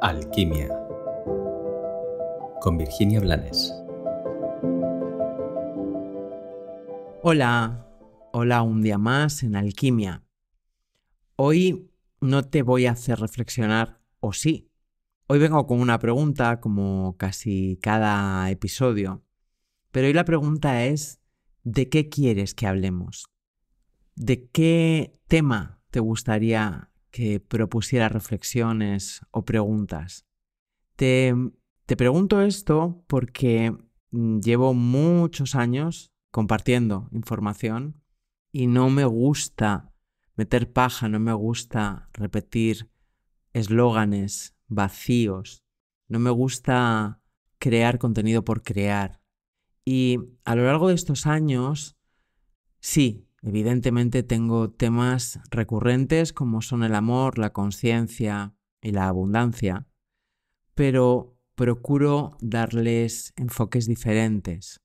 Alquimia con Virginia Blanes. Hola, hola un día más en Alquimia. Hoy no te voy a hacer reflexionar, o sí. Hoy vengo con una pregunta, como casi cada episodio. Pero hoy la pregunta es, ¿de qué quieres que hablemos? ¿De qué tema te gustaría que propusiera reflexiones o preguntas. Te, te pregunto esto porque mm, llevo muchos años compartiendo información y no me gusta meter paja, no me gusta repetir eslóganes vacíos, no me gusta crear contenido por crear. Y a lo largo de estos años, sí, Evidentemente tengo temas recurrentes como son el amor, la conciencia y la abundancia, pero procuro darles enfoques diferentes.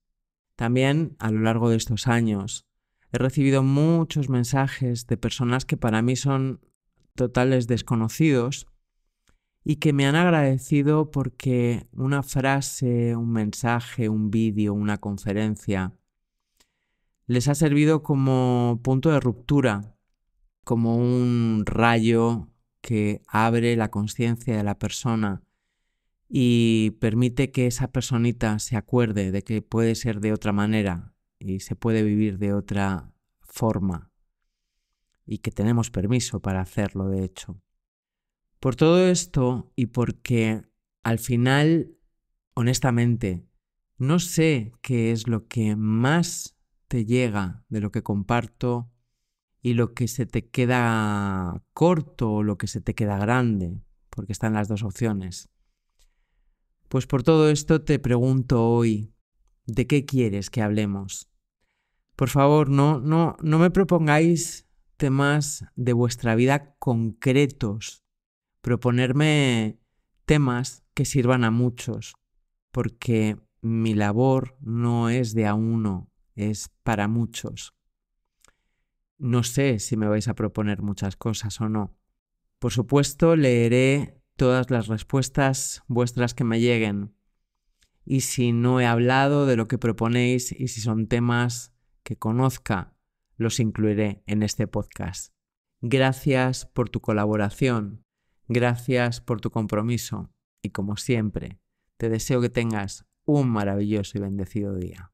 También a lo largo de estos años he recibido muchos mensajes de personas que para mí son totales desconocidos y que me han agradecido porque una frase, un mensaje, un vídeo, una conferencia les ha servido como punto de ruptura, como un rayo que abre la conciencia de la persona y permite que esa personita se acuerde de que puede ser de otra manera y se puede vivir de otra forma y que tenemos permiso para hacerlo, de hecho. Por todo esto y porque al final, honestamente, no sé qué es lo que más llega, de lo que comparto y lo que se te queda corto o lo que se te queda grande, porque están las dos opciones. Pues por todo esto te pregunto hoy, ¿de qué quieres que hablemos? Por favor, no, no me propongáis temas de vuestra vida concretos, proponerme temas que sirvan a muchos, porque mi labor no es de a uno, es para muchos. No sé si me vais a proponer muchas cosas o no. Por supuesto, leeré todas las respuestas vuestras que me lleguen. Y si no he hablado de lo que proponéis y si son temas que conozca, los incluiré en este podcast. Gracias por tu colaboración, gracias por tu compromiso y como siempre, te deseo que tengas un maravilloso y bendecido día.